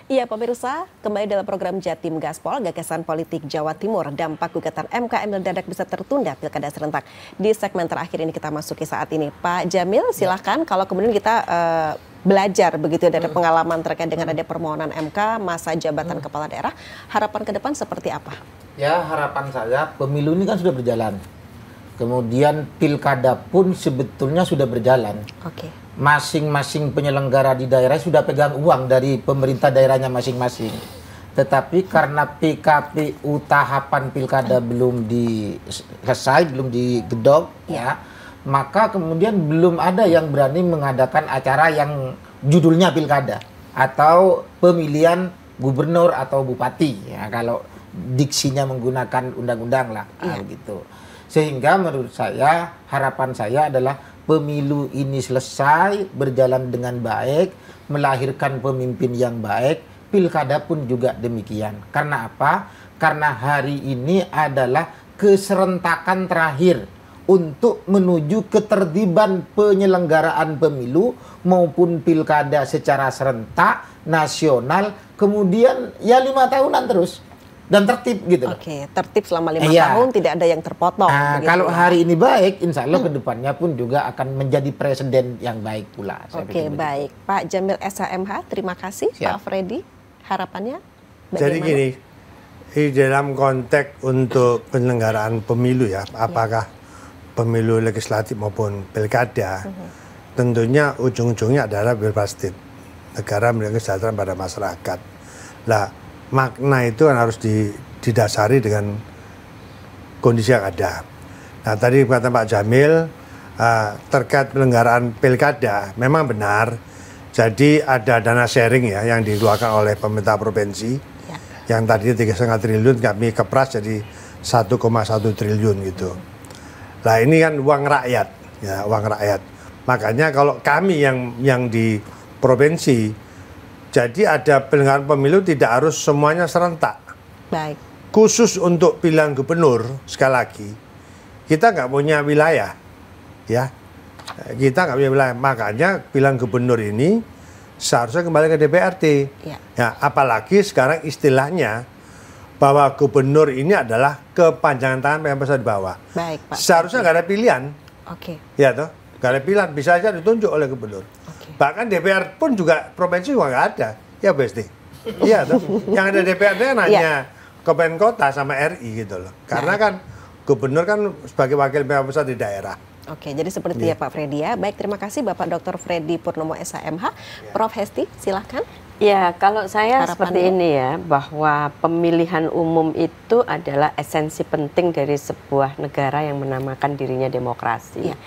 Iya pemirsa, kembali dalam program Jatim Gaspol, Gagasan Politik Jawa Timur, dampak gugatan MK Emil Dadak bisa tertunda pilkada serentak. Di segmen terakhir ini kita masuki saat ini. Pak Jamil, silahkan ya. kalau kemudian kita uh, belajar begitu dari hmm. pengalaman terkait dengan hmm. ada permohonan MK, masa jabatan hmm. kepala daerah, harapan ke depan seperti apa? Ya harapan saya, pemilu ini kan sudah berjalan. Kemudian pilkada pun sebetulnya sudah berjalan. Oke. Okay masing-masing penyelenggara di daerah sudah pegang uang dari pemerintah daerahnya masing-masing. Tetapi karena PKPU tahapan pilkada belum selesai, belum digedok, ya, maka kemudian belum ada yang berani mengadakan acara yang judulnya pilkada atau pemilihan gubernur atau bupati, ya, kalau diksinya menggunakan undang-undang lah, ya. gitu. Sehingga menurut saya harapan saya adalah pemilu ini selesai berjalan dengan baik, melahirkan pemimpin yang baik, pilkada pun juga demikian. Karena apa? Karena hari ini adalah keserentakan terakhir untuk menuju ketertiban penyelenggaraan pemilu maupun pilkada secara serentak nasional kemudian ya lima tahunan terus dan tertib gitu. Oke, okay, tertib selama lima iya. tahun tidak ada yang terpotong. Nah, kalau ya. hari ini baik, insya Allah hmm. kedepannya pun juga akan menjadi presiden yang baik pula. Oke, okay, baik Pak Jamil SHMH, terima kasih Siap. Pak Freddy. Harapannya bagaimana? Jadi gini, di dalam konteks untuk penyelenggaraan pemilu ya, iya. apakah pemilu legislatif maupun pilkada, hmm. tentunya ujung-ujungnya adalah bebas negara memiliki kesejahteraan pada masyarakat. Nah, makna itu kan harus didasari dengan kondisi yang ada. Nah tadi kata Pak Jamil uh, terkait penyelenggaraan pilkada memang benar. Jadi ada dana sharing ya yang dikeluarkan oleh pemerintah provinsi ya. yang tadi tiga setengah triliun kami kepras jadi 1,1 triliun gitu. Nah ini kan uang rakyat ya uang rakyat. Makanya kalau kami yang yang di provinsi jadi ada penyelenggaraan pemilu tidak harus semuanya serentak. Baik. Khusus untuk pilihan gubernur sekali lagi kita nggak punya wilayah, ya kita nggak punya wilayah. Makanya pilihan gubernur ini seharusnya kembali ke DPRD. Ya. ya apalagi sekarang istilahnya bahwa gubernur ini adalah kepanjangan tangan besar di bawah. Baik, Pak. Seharusnya nggak ada pilihan. Oke. Okay. Ya toh, nggak ada pilihan bisa saja ditunjuk oleh gubernur. Okay. Bahkan DPR pun juga provinsi juga nggak ada. Ya BSD. Iya Yang ada DPRD hanya iya. Kepen Kota sama RI gitu loh. Karena nah. kan gubernur kan sebagai wakil pemerintah pusat di daerah. Oke, jadi seperti yeah. ya Pak Freddy ya. Baik, terima kasih Bapak Dr. Freddy Purnomo SHMH. Yeah. Prof Hesti, silahkan. Ya, kalau saya Harapan seperti ya. ini ya, bahwa pemilihan umum itu adalah esensi penting dari sebuah negara yang menamakan dirinya demokrasi. Yeah.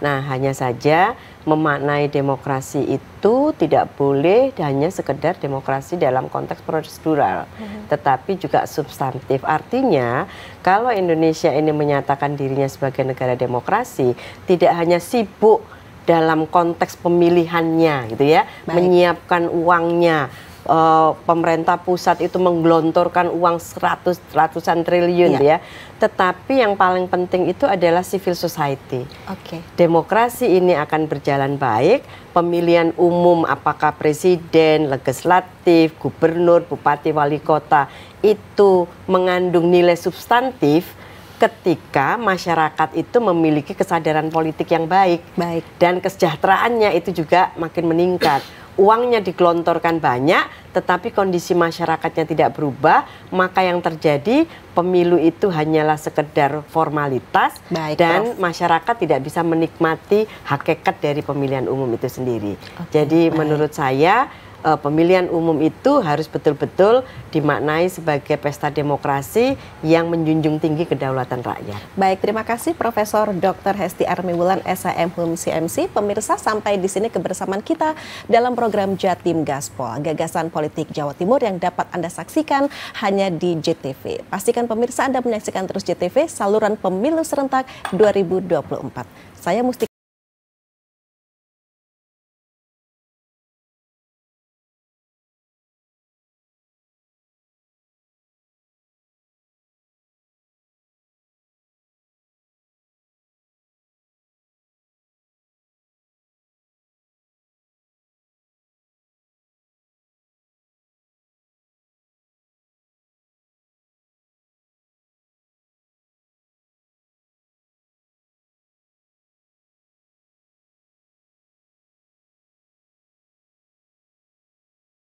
Nah, hanya saja memaknai demokrasi itu tidak boleh hanya sekedar demokrasi dalam konteks prosedural, mm-hmm. tetapi juga substantif. Artinya, kalau Indonesia ini menyatakan dirinya sebagai negara demokrasi, tidak hanya sibuk dalam konteks pemilihannya gitu ya, Baik. menyiapkan uangnya, uh, pemerintah pusat itu menggelontorkan uang seratus ratusan triliun ya. ya. Tetapi yang paling penting itu adalah civil society. Oke. Okay. Demokrasi ini akan berjalan baik, pemilihan umum apakah presiden, legislatif, gubernur, bupati, wali kota itu mengandung nilai substantif ketika masyarakat itu memiliki kesadaran politik yang baik, baik. dan kesejahteraannya itu juga makin meningkat uangnya digelontorkan banyak, tetapi kondisi masyarakatnya tidak berubah, maka yang terjadi pemilu itu hanyalah sekedar formalitas Baik, dan Prof. masyarakat tidak bisa menikmati hakikat dari pemilihan umum itu sendiri. Okay, Jadi baik. menurut saya uh, pemilihan umum itu harus betul-betul dimaknai sebagai pesta demokrasi yang menjunjung tinggi kedaulatan rakyat. Baik, terima kasih Profesor Dr. Hesti Armiwulan SHM HUM CMC. Pemirsa sampai di sini kebersamaan kita dalam program Jatim Gaspol, gagasan politik Jawa Timur yang dapat Anda saksikan hanya di JTV. Pastikan pemirsa Anda menyaksikan terus JTV saluran pemilu serentak 2024. Saya Musti